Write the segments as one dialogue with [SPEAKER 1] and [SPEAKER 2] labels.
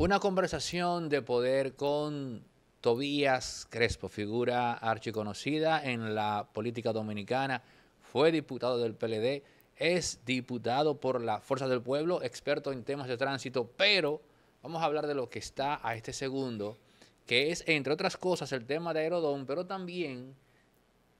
[SPEAKER 1] Una conversación de poder con Tobías Crespo, figura archiconocida en la política dominicana, fue diputado del PLD, es diputado por la Fuerza del Pueblo, experto en temas de tránsito, pero vamos a hablar de lo que está a este segundo, que es, entre otras cosas, el tema de Aerodón, pero también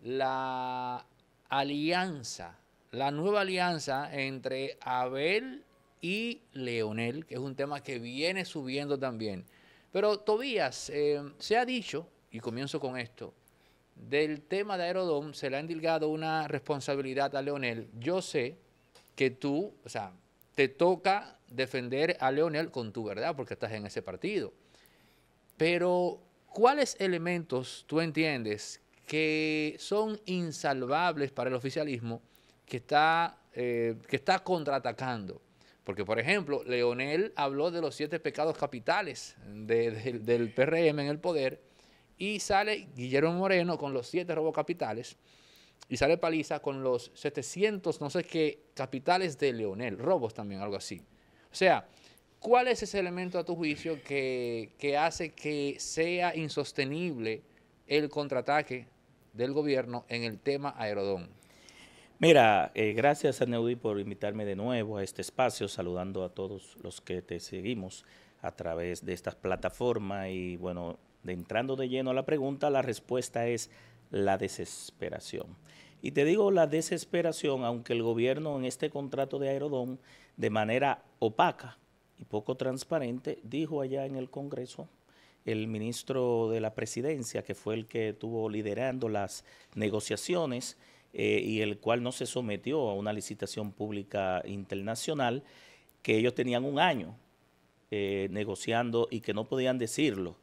[SPEAKER 1] la alianza, la nueva alianza entre Abel y Leonel, que es un tema que viene subiendo también. Pero Tobías, eh, se ha dicho, y comienzo con esto, del tema de Aerodón se le ha endilgado una responsabilidad a Leonel. Yo sé que tú, o sea, te toca defender a Leonel con tu verdad porque estás en ese partido. Pero, ¿cuáles elementos tú entiendes que son insalvables para el oficialismo que está, eh, que está contraatacando? Porque, por ejemplo, Leonel habló de los siete pecados capitales del PRM en el poder y sale Guillermo Moreno con los siete robos capitales y sale Paliza con los 700, no sé qué, capitales de Leonel, robos también, algo así. O sea, ¿cuál es ese elemento a tu juicio que, que hace que sea insostenible el contraataque del gobierno en el tema Aerodón?
[SPEAKER 2] Mira, eh, gracias a Neudi por invitarme de nuevo a este espacio, saludando a todos los que te seguimos a través de estas plataformas y bueno, de entrando de lleno a la pregunta, la respuesta es la desesperación. Y te digo la desesperación, aunque el gobierno en este contrato de Aerodón, de manera opaca y poco transparente, dijo allá en el Congreso el ministro de la presidencia, que fue el que estuvo liderando las negociaciones, eh, y el cual no se sometió a una licitación pública internacional, que ellos tenían un año eh, negociando y que no podían decirlo.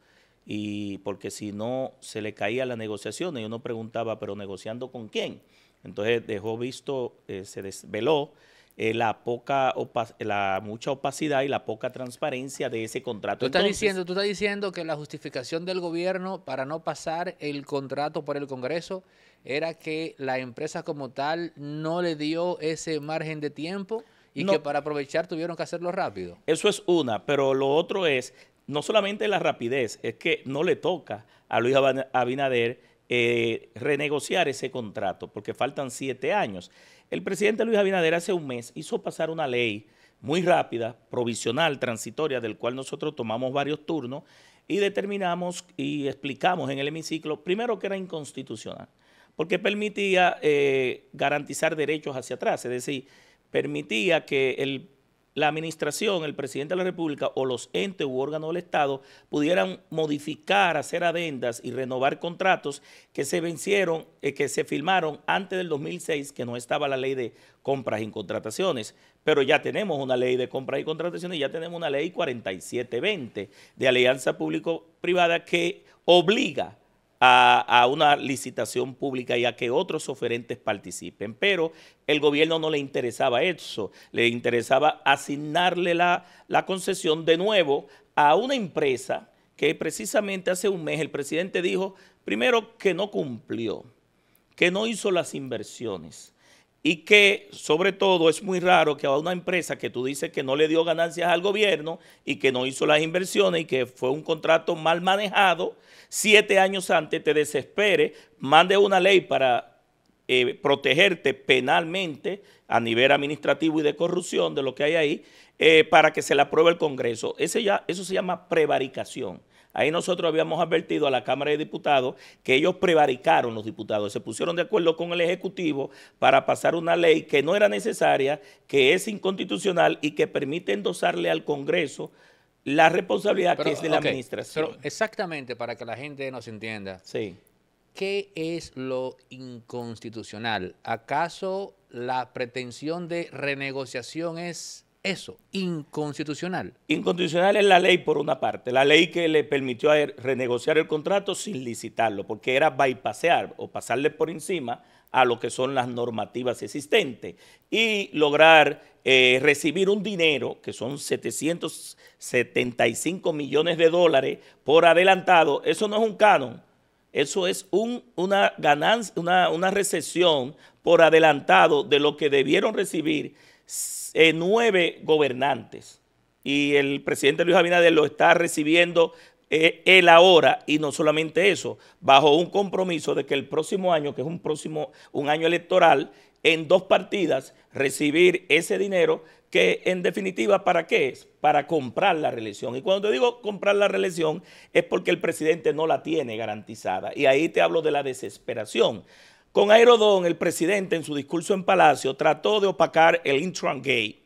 [SPEAKER 2] Y porque si no se le caía la negociación, y uno preguntaba, pero negociando con quién. Entonces dejó visto, eh, se desveló eh, la poca la mucha opacidad y la poca transparencia de ese contrato. Tú estás diciendo,
[SPEAKER 1] tú estás diciendo que la justificación del gobierno para no pasar el contrato por el Congreso era que la empresa como tal no le dio ese margen de tiempo y que para aprovechar tuvieron que hacerlo rápido.
[SPEAKER 2] Eso es una, pero lo otro es no solamente la rapidez, es que no le toca a Luis Abinader eh, renegociar ese contrato porque faltan siete años. El presidente Luis Abinader hace un mes hizo pasar una ley muy rápida, provisional, transitoria, del cual nosotros tomamos varios turnos y determinamos y explicamos en el hemiciclo, primero que era inconstitucional, porque permitía eh, garantizar derechos hacia atrás, es decir, permitía que el la administración, el presidente de la República o los entes u órganos del Estado pudieran modificar, hacer adendas y renovar contratos que se vencieron, eh, que se firmaron antes del 2006, que no estaba la ley de compras y contrataciones. Pero ya tenemos una ley de compras y contrataciones, ya tenemos una ley 4720 de alianza público-privada que obliga a, una licitación pública y a que otros oferentes participen. Pero el gobierno no le interesaba eso, le interesaba asignarle la concesión de nuevo a una empresa que precisamente hace un mes el presidente dijo, primero, que no cumplió, que no hizo las inversiones y que sobre todo es muy raro que a una empresa que tú dices que no le dio ganancias al gobierno y que no hizo las inversiones y que fue un contrato mal manejado, siete años antes te desespere, mande una ley para eh, protegerte penalmente a nivel administrativo y de corrupción de lo que hay ahí, eh, para que se la apruebe el Congreso. Ese ya, eso se llama prevaricación. Ahí nosotros habíamos advertido a la Cámara de Diputados que ellos prevaricaron los diputados, se pusieron de acuerdo con el Ejecutivo para pasar una ley que no era necesaria, que es inconstitucional y que permite endosarle al Congreso la responsabilidad que es de la administración. Pero exactamente para que la gente nos entienda. Sí. ¿Qué es
[SPEAKER 1] lo inconstitucional? ¿Acaso la pretensión de renegociación es eso inconstitucional.
[SPEAKER 2] Inconstitucional es la ley por una parte, la ley que le permitió renegociar el contrato sin licitarlo, porque era bypassear o pasarle por encima a lo que son las normativas existentes y lograr eh, recibir un dinero que son 775 millones de dólares por adelantado. Eso no es un canon, eso es una ganancia, una, una recesión por adelantado de lo que debieron recibir eh, nueve gobernantes y el presidente Luis Abinader lo está recibiendo el eh, él ahora y no solamente eso, bajo un compromiso de que el próximo año, que es un próximo un año electoral, en dos partidas recibir ese dinero que en definitiva ¿para qué es? Para comprar la reelección. Y cuando te digo comprar la reelección es porque el presidente no la tiene garantizada. Y ahí te hablo de la desesperación. Con Aerodón, el presidente en su discurso en Palacio trató de opacar el Intran Gay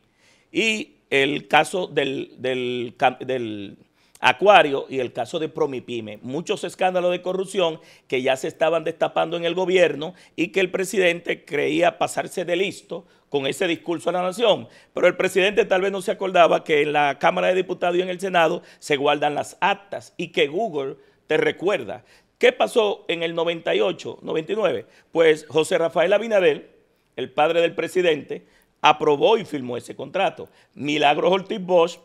[SPEAKER 2] y el caso del, del, Acuario y el caso de Promipyme. Muchos escándalos de corrupción que ya se estaban destapando en el gobierno y que el presidente creía pasarse de listo con ese discurso a la nación. Pero el presidente tal vez no se acordaba que en la Cámara de Diputados y en el Senado se guardan las actas y que Google te recuerda. ¿Qué pasó en el 98, 99? Pues José Rafael Abinadel, el padre del presidente, aprobó y firmó ese contrato. Milagros Ortiz Bosch,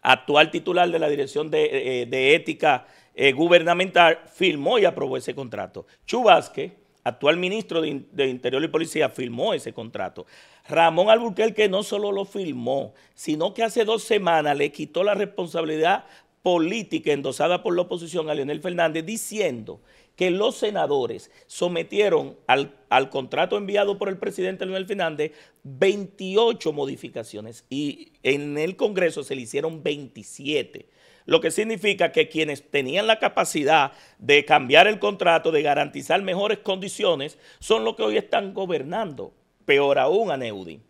[SPEAKER 2] actual titular de la Dirección de, eh, eh, Ética eh, Gubernamental, firmó y aprobó ese contrato. Chubasque, actual ministro de, de, Interior y Policía, firmó ese contrato. Ramón Alburquerque no solo lo firmó, sino que hace dos semanas le quitó la responsabilidad política endosada por la oposición a Leonel Fernández diciendo que los senadores sometieron al, contrato enviado por el presidente Leonel Fernández 28 modificaciones y en el Congreso se le hicieron 27 lo que significa que quienes tenían la capacidad de cambiar el contrato, de garantizar mejores condiciones, son los que hoy están gobernando. Peor aún, a Neudin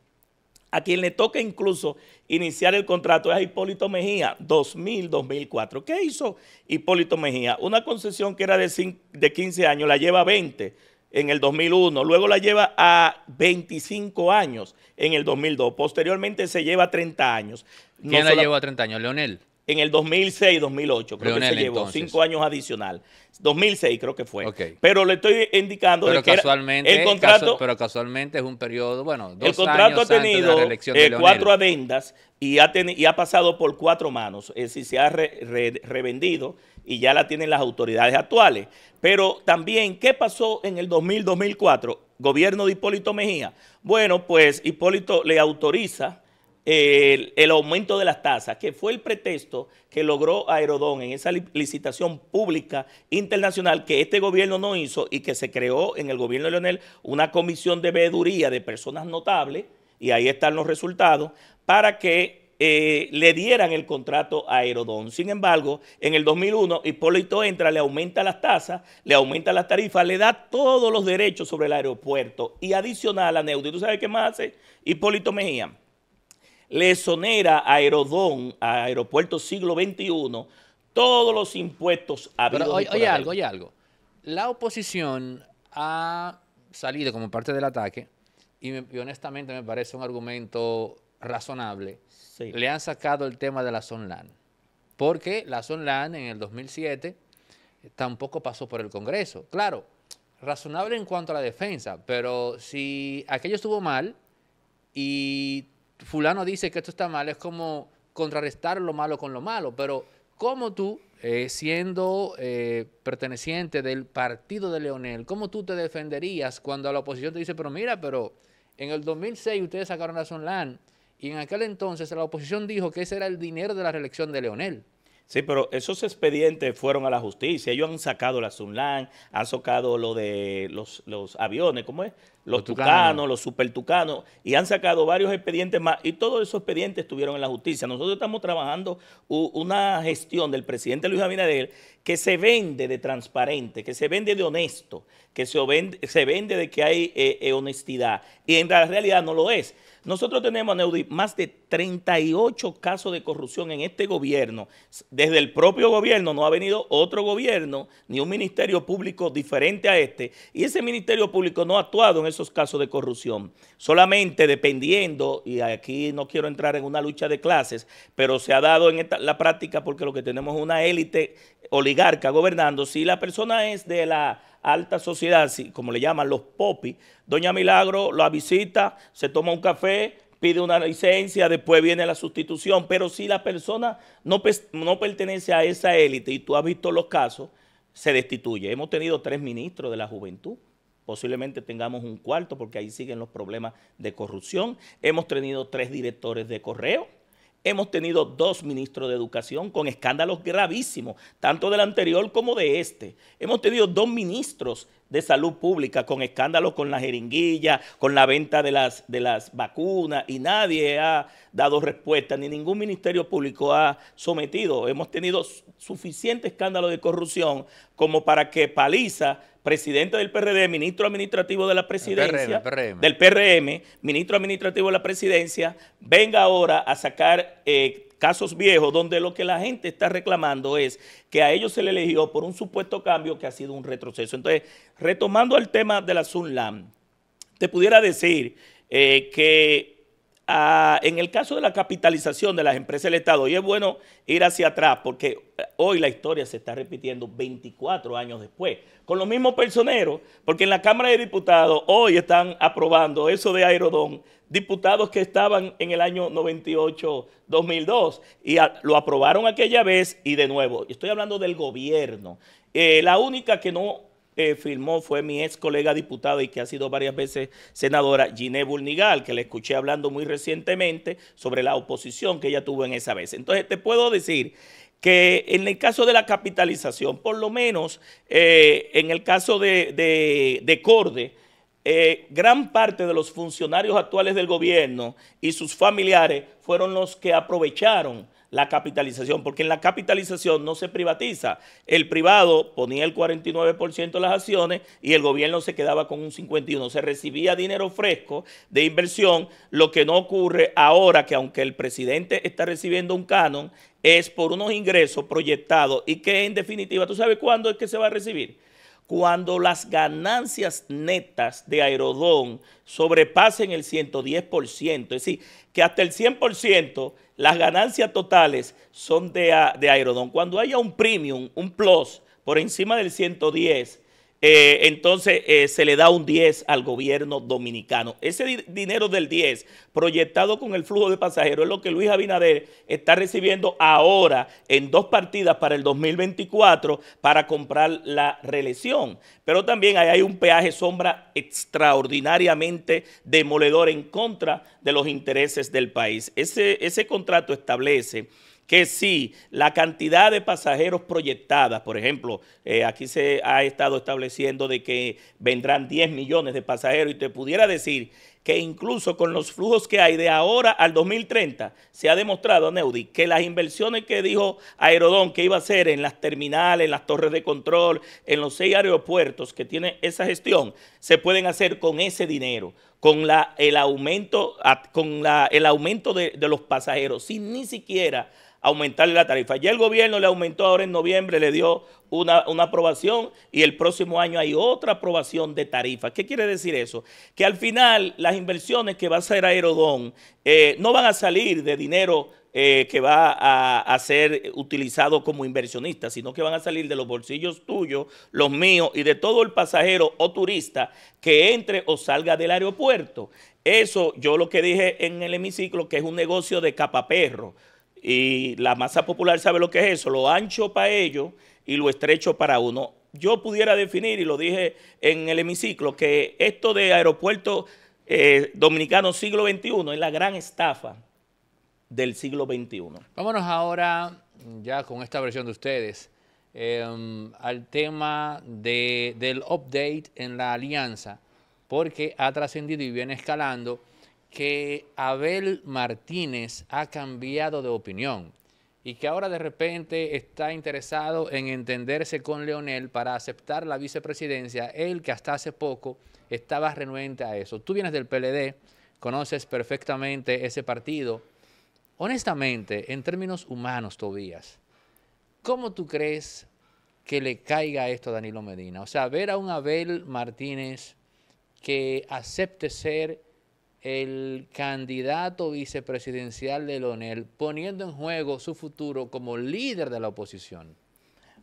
[SPEAKER 2] a quien le toca incluso iniciar el contrato es a Hipólito Mejía, 2000-2004. ¿Qué hizo Hipólito Mejía? Una concesión que era de, 15 años, la lleva a 20 en el 2001, luego la lleva a 25 años en el 2002, posteriormente se lleva a 30 años. ¿Quién la llevó a 30 años? ¿Leonel? en el 2006-2008, creo que se llevó cinco años adicional. 2006 creo que fue. Pero le estoy indicando pero casualmente, el contrato, pero casualmente es un periodo, bueno, dos El contrato ha tenido eh, cuatro adendas y ha, ha pasado por cuatro manos, es decir, se ha revendido y ya la tienen las autoridades actuales. Pero también, ¿qué pasó en el 2000-2004? Gobierno de Hipólito Mejía. Bueno, pues Hipólito le autoriza el, aumento de las tasas, que fue el pretexto que logró Aerodón en esa licitación pública internacional que este gobierno no hizo y que se creó en el gobierno de Leonel una comisión de veeduría de personas notables, y ahí están los resultados, para que eh, le dieran el contrato a Aerodón. Sin embargo, en el 2001, Hipólito entra, le aumenta las tasas, le aumenta las tarifas, le da todos los derechos sobre el aeropuerto y adicional a y ¿Tú sabes qué más hace Hipólito Mejía? le sonera a Aerodón, a Aeropuerto Siglo XXI, todos los impuestos Pero, oye, algo, oye algo.
[SPEAKER 1] La oposición ha salido como parte del ataque y, honestamente me parece un argumento razonable. Le han sacado el tema de la Sonlan. Porque la Sonlan en el 2007 tampoco pasó por el Congreso. Claro, razonable en cuanto a la defensa, pero si aquello estuvo mal y fulano dice que esto está mal, es como contrarrestar lo malo con lo malo, pero ¿cómo tú, eh, siendo eh, perteneciente del partido de Leonel, cómo tú te defenderías cuando la oposición te dice, pero mira, pero en el 2006 ustedes sacaron la Sonlan y en aquel entonces la oposición dijo que ese era el dinero de la reelección de Leonel?
[SPEAKER 2] Sí, pero esos expedientes fueron a la justicia. Ellos han sacado la Zumlan, han sacado lo de los, aviones, ¿cómo es? Los, los super tucanos, y han sacado varios expedientes más. Y todos esos expedientes estuvieron en la justicia. Nosotros estamos trabajando una gestión del presidente Luis Abinader que se vende de transparente, que se vende de honesto, que se vende, se vende de que hay eh, eh, honestidad. Y en la realidad no lo es. Nosotros tenemos, más de 38 casos de corrupción en este gobierno. Desde el propio gobierno no ha venido otro gobierno ni un ministerio público diferente a este. Y ese ministerio público no ha actuado en esos casos de corrupción. Solamente dependiendo, y aquí no quiero entrar en una lucha de clases, pero se ha dado en la práctica porque lo que tenemos es una élite oligárquica oligarca gobernando, si la persona es de la alta sociedad, si, como le llaman los popis, doña Milagro la visita, se toma un café, pide una licencia, después viene la sustitución, pero si la persona no pertenece a esa élite, y tú has visto los casos, se destituye. Hemos tenido tres ministros de la juventud posiblemente tengamos un cuarto porque ahí siguen los problemas de corrupción. Hemos tenido tres directores de correo Hemos tenido dos ministros de educación con escándalos gravísimos, tanto del anterior como de este. Hemos tenido dos ministros de salud pública con escándalos con la jeringuilla, con la venta de las, de las vacunas y nadie ha dado respuesta, ni ningún ministerio público ha sometido. Hemos tenido suficiente escándalo de corrupción como para que Paliza presidente del PRD, ministro administrativo de la presidencia, del PRM, ministro administrativo de la presidencia, venga ahora a sacar eh, casos viejos donde lo que la gente está reclamando es que a ellos se le eligió por un supuesto cambio que ha sido un retroceso. Entonces, retomando el tema de la Sunlam, te pudiera decir eh, que Ah, en el caso de la capitalización de las empresas del Estado, y es bueno ir hacia atrás porque eh, hoy la historia se está repitiendo 24 años después, con los mismos personeros, porque en la Cámara de Diputados hoy están aprobando eso de Aerodón, diputados que estaban en el año 98-2002 y lo aprobaron aquella vez y de nuevo, estoy hablando del gobierno, eh, la única que no eh, firmó fue mi ex colega diputada y que ha sido varias veces senadora, Giné Nigal, que la escuché hablando muy recientemente sobre la oposición que ella tuvo en esa vez. Entonces, te puedo decir que en el caso de la capitalización, por lo menos eh, en el caso de, de, Corde, eh, gran parte de los funcionarios actuales del gobierno y sus familiares fueron los que aprovecharon la capitalización, porque en la capitalización no se privatiza. El privado ponía el 49% de las acciones y el gobierno se quedaba con un 51%. Se recibía dinero fresco de inversión, lo que no ocurre ahora que aunque el presidente está recibiendo un canon, es por unos ingresos proyectados y que en definitiva, ¿tú sabes cuándo es que se va a recibir? cuando las ganancias netas de Aerodón sobrepasen el 110%, es decir, que hasta el 100% las ganancias totales son de, de Aerodón. Cuando haya un premium, un plus por encima del 110, eh, entonces eh, se le da un 10 al gobierno dominicano. Ese dinero del 10 proyectado con el flujo de pasajeros es lo que Luis Abinader está recibiendo ahora en dos partidas para el 2024 para comprar la reelección. Pero también ahí hay un peaje sombra extraordinariamente demoledor en contra de los intereses del país. Ese, ese contrato establece que si la cantidad de pasajeros proyectada, por ejemplo, eh, aquí se ha estado estableciendo de que vendrán 10 millones de pasajeros y te pudiera decir que incluso con los flujos que hay de ahora al 2030, se ha demostrado, Neudi, que las inversiones que dijo Aerodón que iba a hacer en las terminales, en las torres de control, en los seis aeropuertos que tiene esa gestión, se pueden hacer con ese dinero, con el aumento, con el aumento de, de los pasajeros, sin ni siquiera aumentar la tarifa. Ya el gobierno le aumentó ahora en noviembre, le dio una, aprobación y el próximo año hay otra aprobación de tarifa. ¿Qué quiere decir eso? Que al final las inversiones que va a hacer Aerodón eh, no van a salir de dinero eh, que va a, a, ser utilizado como inversionista, sino que van a salir de los bolsillos tuyos, los míos y de todo el pasajero o turista que entre o salga del aeropuerto. Eso yo lo que dije en el hemiciclo, que es un negocio de capaperro. Y la masa popular sabe lo que es eso, lo ancho para ellos y lo estrecho para uno. Yo pudiera definir, y lo dije en el hemiciclo, que esto de aeropuerto eh, dominicano siglo XXI es la gran estafa del siglo XXI.
[SPEAKER 1] Vámonos ahora,
[SPEAKER 2] ya con esta versión de
[SPEAKER 1] ustedes, em, al tema del update en la alianza, porque ha trascendido y viene escalando que Abel Martínez ha cambiado de opinión y que ahora de repente está interesado en entenderse con Leonel para aceptar la vicepresidencia, él que hasta hace poco estaba renuente a eso. Tú vienes del PLD, conoces perfectamente ese partido. Honestamente, en términos humanos, Tobías, ¿cómo tú crees que le caiga esto a Danilo Medina? O sea, ver a un Abel Martínez que acepte ser el candidato
[SPEAKER 2] vicepresidencial de Lonel
[SPEAKER 1] poniendo en juego su futuro como líder de la oposición.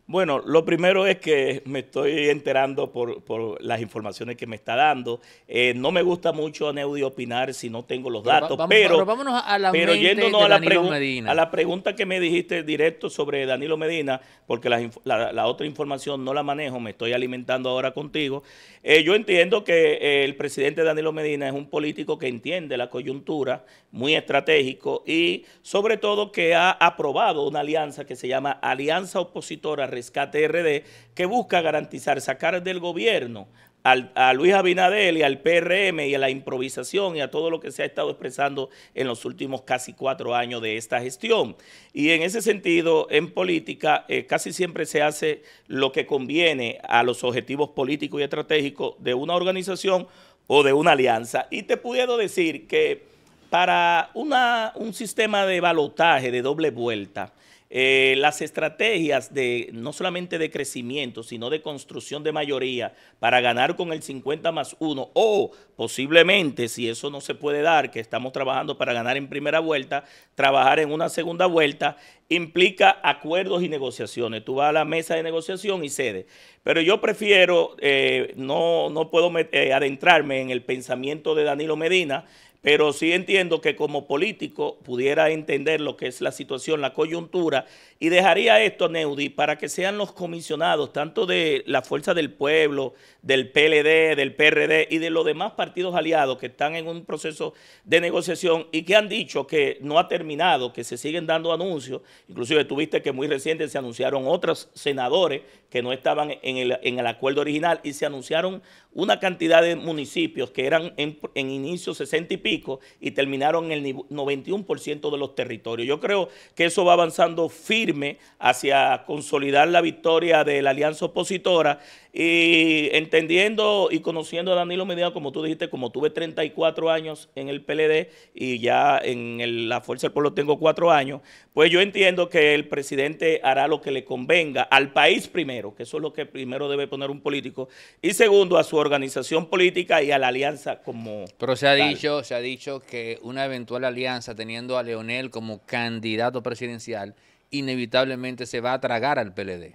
[SPEAKER 2] Bueno, lo primero es que me estoy enterando por, las informaciones que me está dando. Eh, no me gusta mucho, Neudi, opinar si no tengo los datos, pero, pero, vámonos
[SPEAKER 1] a la a,
[SPEAKER 2] la pregunta que me dijiste directo sobre Danilo Medina, porque la, otra información no la manejo, me estoy alimentando ahora contigo. Eh, yo entiendo que eh, el presidente Danilo Medina es un político que entiende la coyuntura, muy estratégico y sobre todo que ha aprobado una alianza que se llama Alianza Opositora KTRD que busca garantizar sacar del gobierno a Luis Abinadel y al PRM y a la improvisación y a todo lo que se ha estado expresando en los últimos casi cuatro años de esta gestión. Y en ese sentido, en política eh, casi siempre se hace lo que conviene a los objetivos políticos y estratégicos de una organización o de una alianza. Y te puedo decir que para una, un sistema de balotaje de doble vuelta, eh, las estrategias de no solamente de crecimiento, sino de construcción de mayoría para ganar con el 50 más 1 o posiblemente, si eso no se puede dar, que estamos trabajando para ganar en primera vuelta, trabajar en una segunda vuelta, implica acuerdos y negociaciones. Tú vas a la mesa de negociación y cedes. Pero yo prefiero, eh, no, no puedo eh, adentrarme en el pensamiento de Danilo Medina, pero sí entiendo que como político pudiera entender lo que es la situación, la coyuntura, y dejaría esto, Neudi, para que sean los comisionados, tanto de la Fuerza del Pueblo, del PLD, del PRD y de los demás partidos aliados que están en un proceso de negociación y que han dicho que no ha terminado, que se siguen dando anuncios. Inclusive tuviste que muy reciente se anunciaron otros senadores que no estaban en el, acuerdo original y se anunciaron una cantidad de municipios que eran en, en inicio 60 y pico y terminaron en el 91% de los territorios. Yo creo que eso va avanzando firme hacia consolidar la victoria de la alianza opositora y entendiendo y conociendo a Danilo Medina, como tú dijiste, como tuve 34 años en el PLD y ya en la Fuerza del Pueblo tengo cuatro años, pues yo entiendo que el presidente hará lo que le convenga al país primero, que eso es lo que primero debe poner un político, y segundo a su organización política y a la alianza como... Pero se ha, dicho, se ha dicho que una eventual alianza
[SPEAKER 1] teniendo a Leonel como candidato presidencial inevitablemente se va a tragar al
[SPEAKER 2] PLD.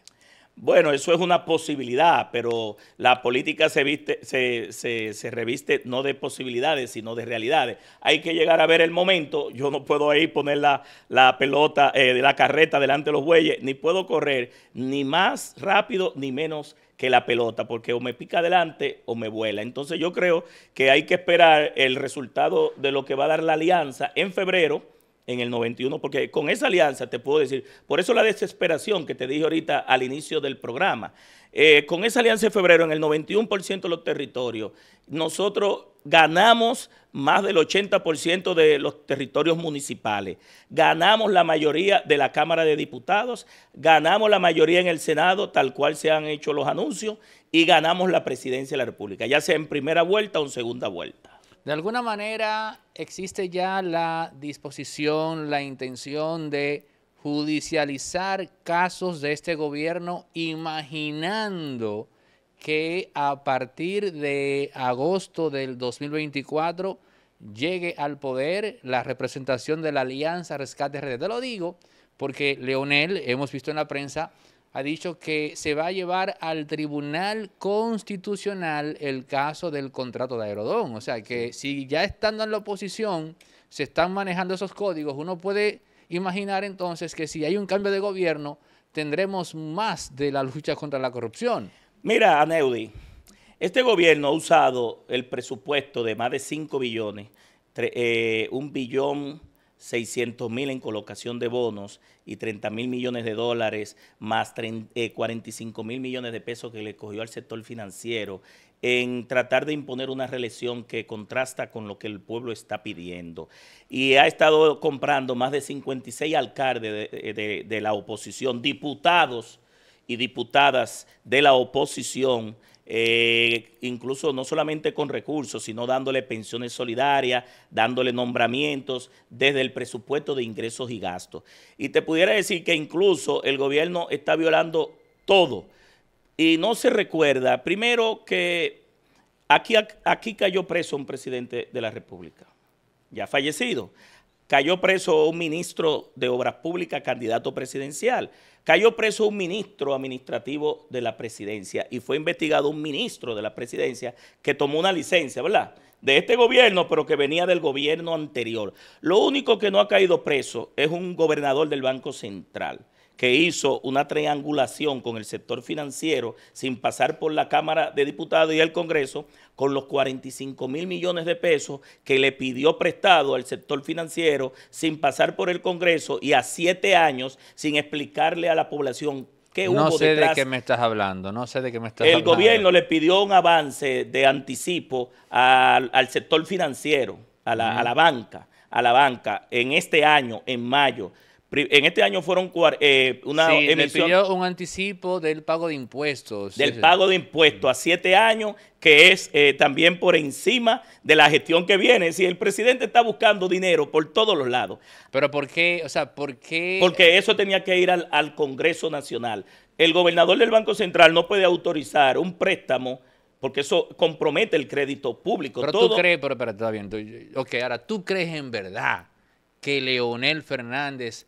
[SPEAKER 2] Bueno, eso es una posibilidad, pero la política se, se, reviste no de posibilidades, sino de realidades. Hay que llegar a ver el momento. Yo no puedo ahí poner la, pelota, eh, de la carreta delante de los bueyes, ni puedo correr ni más rápido ni menos que la pelota, porque o me pica adelante o me vuela. Entonces yo creo que hay que esperar el resultado de lo que va a dar la alianza en febrero en el 91, porque con esa alianza te puedo decir, por eso la desesperación que te dije ahorita al inicio del programa, eh, con esa alianza de febrero en el 91% de los territorios, nosotros ganamos más del 80% de los territorios municipales, ganamos la mayoría de la Cámara de Diputados, ganamos la mayoría en el Senado, tal cual se han hecho los anuncios, y ganamos la presidencia de la República, ya sea en primera vuelta o en segunda vuelta.
[SPEAKER 1] De alguna manera existe ya la disposición, la intención de judicializar casos de este gobierno imaginando que a partir de agosto del 2024 llegue al poder la representación de la Alianza Rescate Red. Te lo digo porque Leonel, hemos visto en la prensa, ha dicho que se va a llevar al Tribunal Constitucional el caso del contrato de Aerodón. O sea, que si ya estando en la oposición se están manejando esos códigos, uno puede imaginar entonces que si hay un cambio de gobierno, tendremos más de la lucha contra la corrupción.
[SPEAKER 2] Mira, Aneudi, este gobierno ha usado el presupuesto de más de 5 billones, eh, un billón 600 mil en colocación de bonos y 30 mil millones de dólares, más 45 eh, mil millones de pesos que le cogió al sector financiero, en tratar de imponer una reelección que contrasta con lo que el pueblo está pidiendo. Y ha estado comprando más de 56 alcaldes eh, de, de la oposición, diputados y diputadas de la oposición, eh, incluso no solamente con recursos, sino dándole pensiones solidarias, dándole nombramientos desde el presupuesto de ingresos y gastos. Y te pudiera decir que incluso el gobierno está violando todo. Y no se recuerda, primero, que aquí, aquí cayó preso un presidente de la República, ya fallecido. Cayó preso un ministro de Obras Públicas, candidato presidencial. Cayó preso un ministro administrativo de la presidencia y fue investigado un ministro de la presidencia que tomó una licencia, ¿verdad? De este gobierno, pero que venía del gobierno anterior. Lo único que no ha caído preso es un gobernador del Banco Central que hizo una triangulación con el sector financiero sin pasar por la Cámara de Diputados y el Congreso con los 45 mil millones de pesos que le pidió prestado al sector financiero sin pasar por el Congreso y a siete años sin explicarle a la población qué no sé de qué me
[SPEAKER 1] estás hablando, no sé de qué me estás el hablando. El gobierno
[SPEAKER 2] le pidió un avance de anticipo al, sector financiero, a la, a la banca, a la banca en este año, en mayo. En este año fueron eh, una sí, pidió un anticipo del pago de impuestos. Del pago de impuestos a siete años, que es eh, también por encima de la gestión que viene. Si el presidente está buscando dinero por todos los lados. Pero ¿por qué? O sea, ¿por qué? Porque eso tenía que ir al, Congreso Nacional. El gobernador del Banco Central no puede autorizar un préstamo porque eso compromete el crédito público. Pero tú crees,
[SPEAKER 1] pero, pero está bien. ok, ahora tú crees en verdad que Leonel Fernández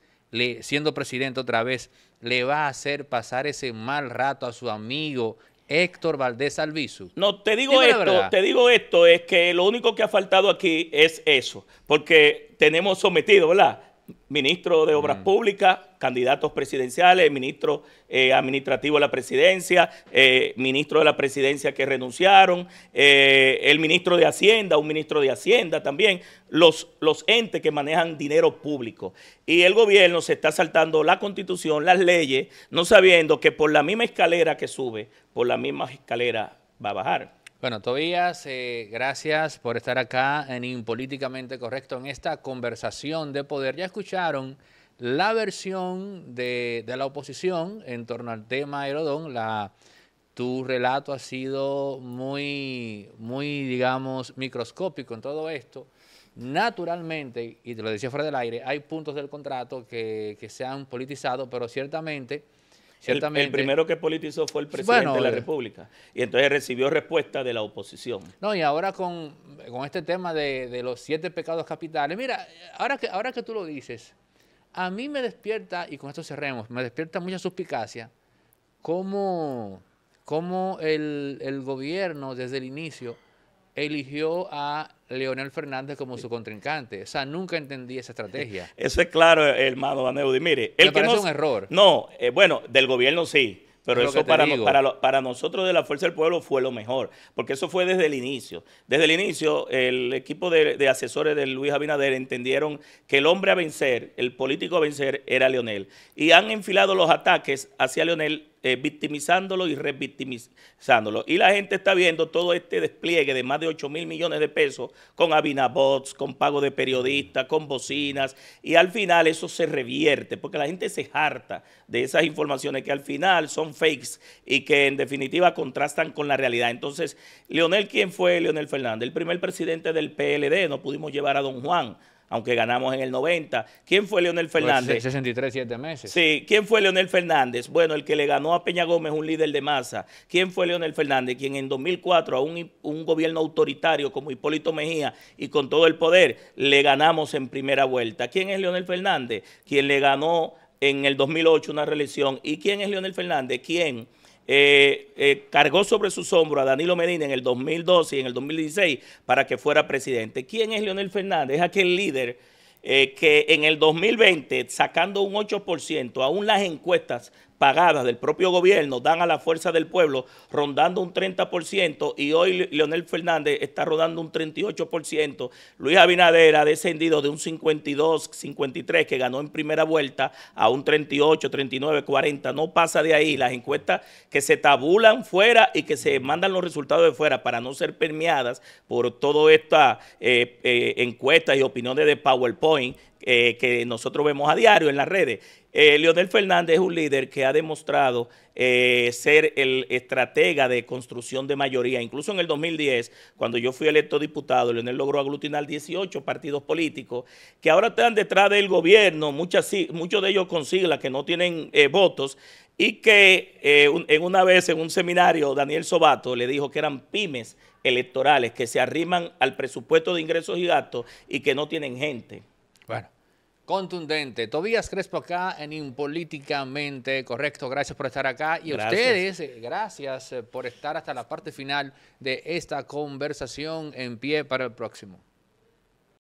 [SPEAKER 1] siendo presidente otra vez, le va a hacer pasar ese mal rato a su amigo Héctor Valdés Alviso No, te digo esto, te
[SPEAKER 2] digo esto, es que lo único que ha faltado aquí es eso, porque tenemos sometido, ¿verdad? ministro de Obras mm. Públicas, candidatos presidenciales, ministro eh, administrativo de la presidencia, eh, ministro de la presidencia que renunciaron, eh, el ministro de Hacienda, un ministro de Hacienda también, los, los entes que manejan dinero público. Y el gobierno se está saltando la constitución, las leyes, no sabiendo que por la misma escalera que sube, por la misma escalera va a bajar. Bueno, Tobías,
[SPEAKER 1] eh, gracias por estar acá en Impolíticamente Correcto en esta conversación de poder. Ya escucharon la versión de, la oposición en torno al tema Herodón. La, tu relato ha sido muy, muy, digamos, microscópico en todo esto. Naturalmente, y te lo decía fuera del aire, hay puntos del contrato que, que se han politizado, pero ciertamente el, primero que
[SPEAKER 2] politizó fue el presidente de la eh, República. Y entonces recibió respuesta de la oposición.
[SPEAKER 1] No, y ahora con, este tema de, los siete pecados capitales. Mira, ahora que, ahora que tú lo dices, a mí me despierta, y con esto cerremos, me despierta mucha suspicacia cómo, el, el gobierno desde el inicio eligió a Leonel Fernández como su contrincante. O sea, nunca entendí esa estrategia.
[SPEAKER 2] Eso es claro, hermano Daneudi. Mire, el que parece no, un error. No, eh, bueno, del gobierno sí. Pero eso para, nosotros de la Fuerza del Pueblo fue lo mejor, porque eso fue desde el inicio. Desde el inicio, el equipo de, de, asesores de Luis Abinader entendieron que el hombre a vencer, el político a vencer, era Leonel. Y han enfilado los ataques hacia Leonel eh, victimizándolo y revictimizándolo. Y la gente está viendo todo este despliegue de más de 8 mil millones de pesos con Abinabots, con pago de periodistas, con bocinas, y al final eso se revierte, porque la gente se harta de esas informaciones que al final son fakes y que en definitiva contrastan con la realidad. Entonces, Leonel, ¿quién fue Leonel Fernández? El primer presidente del PLD, no pudimos llevar a don Juan aunque ganamos en el 90. ¿Quién fue Leonel pues, Fernández? 63, 7 meses. Sí, ¿quién fue Leonel Fernández? Bueno, el que le ganó a Peña Gómez, un líder de masa. ¿Quién fue Leonel Fernández? Quien en 2004 a un, un gobierno autoritario como Hipólito Mejía y con todo el poder le ganamos en primera vuelta. ¿Quién es Leonel Fernández? Quien le ganó en el 2008 una reelección. ¿Y quién es Leonel Fernández? ¿Quién? Eh, eh, cargó sobre su hombros a Danilo Medina en el 2012 y en el 2016 para que fuera presidente. ¿Quién es Leonel Fernández? Es aquel líder eh, que en el 2020, sacando un 8%, aún las encuestas pagadas del propio gobierno dan a la fuerza del pueblo rondando un 30% y hoy Leonel Fernández está rodando un 38%. Luis Abinader ha descendido de un 52, 53 que ganó en primera vuelta a un 38, 39, 40. No pasa de ahí. Las encuestas que se tabulan fuera y que se mandan los resultados de fuera para no ser permeadas por todas estas eh, eh, encuestas y opiniones de PowerPoint eh, que nosotros vemos a diario en las redes. Eh, Leonel Fernández es un líder que ha demostrado eh, ser el estratega de construcción de mayoría. Incluso en el 2010, cuando yo fui electo diputado, Leonel logró aglutinar 18 partidos políticos que ahora están detrás del gobierno, muchos de ellos con siglas que no tienen votos, y que en una vez en un seminario Daniel Sobato le dijo que eran pymes electorales que se arriman al presupuesto de ingresos y gastos y que no tienen gente
[SPEAKER 1] contundente. Tobías Crespo acá en Impolíticamente Correcto. Gracias por estar acá. Y ustedes, eh, gracias eh, por estar hasta la parte final de esta conversación en pie para el próximo.